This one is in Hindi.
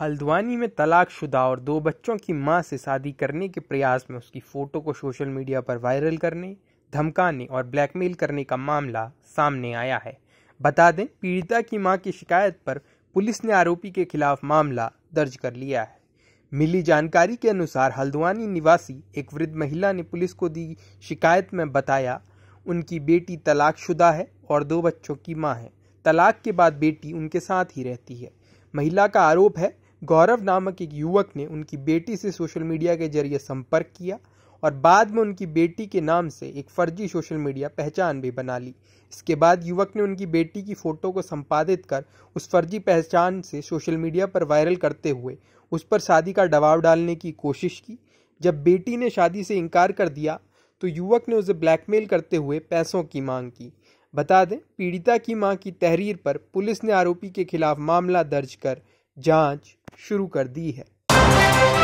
हल्द्वानी में तलाकशुदा और दो बच्चों की मां से शादी करने के प्रयास में उसकी फ़ोटो को सोशल मीडिया पर वायरल करने धमकाने और ब्लैकमेल करने का मामला सामने आया है बता दें पीड़िता की मां की शिकायत पर पुलिस ने आरोपी के खिलाफ मामला दर्ज कर लिया है मिली जानकारी के अनुसार हल्द्वानी निवासी एक वृद्ध महिला ने पुलिस को दी शिकायत में बताया उनकी बेटी तलाकशुदा है और दो बच्चों की माँ है तलाक के बाद बेटी उनके साथ ही रहती है महिला का आरोप है गौरव नामक एक युवक ने उनकी बेटी से सोशल मीडिया के जरिए संपर्क किया और बाद में उनकी बेटी के नाम से एक फर्जी सोशल मीडिया पहचान भी बना ली इसके बाद युवक ने उनकी बेटी की फोटो को संपादित कर उस फर्जी पहचान से सोशल मीडिया पर वायरल करते हुए उस पर शादी का दबाव डालने की कोशिश की जब बेटी ने शादी से इनकार कर दिया तो युवक ने उसे ब्लैकमेल करते हुए पैसों की मांग की बता दें पीड़िता की मां की तहरीर पर पुलिस ने आरोपी के खिलाफ मामला दर्ज कर जांच शुरू कर दी है